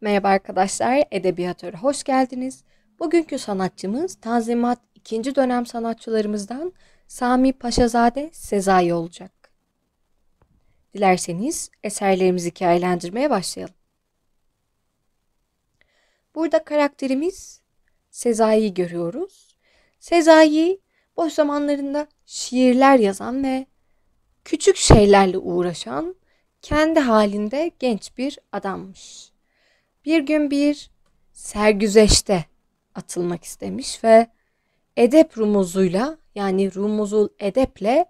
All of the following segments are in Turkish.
Merhaba arkadaşlar, Edebiyatör'e hoş geldiniz. Bugünkü sanatçımız Tanzimat ikinci dönem sanatçılarımızdan Sami Paşazade Sezai olacak. Dilerseniz eserlerimizi hikayelendirmeye başlayalım. Burada karakterimiz Sezai'yi görüyoruz. Sezai boş zamanlarında şiirler yazan ve küçük şeylerle uğraşan kendi halinde genç bir adammış bir gün bir sergüzeşte atılmak istemiş ve edep rumuzuyla yani rumuzul edeple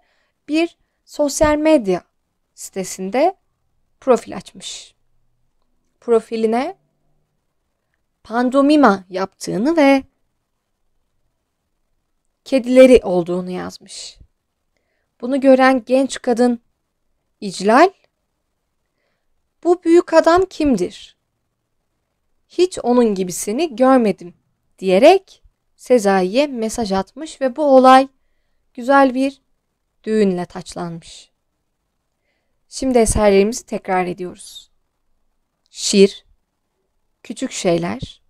bir sosyal medya sitesinde profil açmış. Profiline pandomima yaptığını ve kedileri olduğunu yazmış. Bunu gören genç kadın İclal, bu büyük adam kimdir? hiç onun gibisini görmedim diyerek Sezai'ye mesaj atmış ve bu olay güzel bir düğünle taçlanmış. Şimdi eserlerimizi tekrar ediyoruz. Şiir, Küçük Şeyler,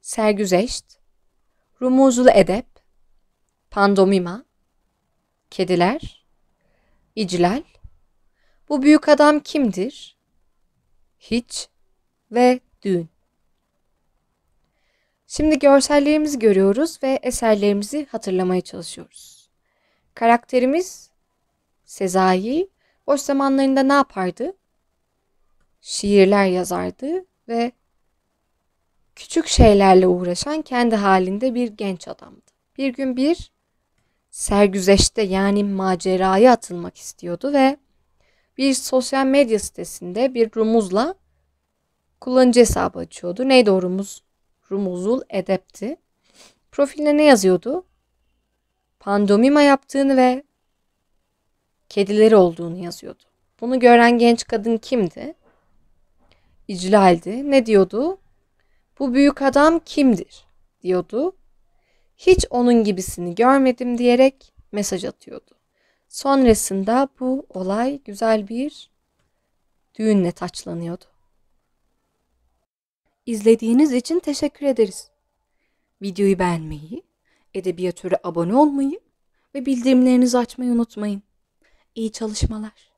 Sergüzeşt, Rumuzlu Edep, Pandomima, Kediler, İclal, Bu Büyük Adam Kimdir, Hiç ve Düğün. Şimdi görsellerimizi görüyoruz ve eserlerimizi hatırlamaya çalışıyoruz. Karakterimiz Sezai boş zamanlarında ne yapardı? Şiirler yazardı ve küçük şeylerle uğraşan kendi halinde bir genç adamdı. Bir gün bir sergüzeşte yani maceraya atılmak istiyordu ve bir sosyal medya sitesinde bir rumuzla kullanıcı hesabı açıyordu. Neydi o rumuz? Rumuzul Edep'ti. Profiline ne yazıyordu? Pandomima yaptığını ve kedileri olduğunu yazıyordu. Bunu gören genç kadın kimdi? İclaldi. Ne diyordu? Bu büyük adam kimdir? diyordu. Hiç onun gibisini görmedim diyerek mesaj atıyordu. Sonrasında bu olay güzel bir düğünle taçlanıyordu. İzlediğiniz için teşekkür ederiz. Videoyu beğenmeyi, edebiyatöre abone olmayı ve bildirimlerinizi açmayı unutmayın. İyi çalışmalar.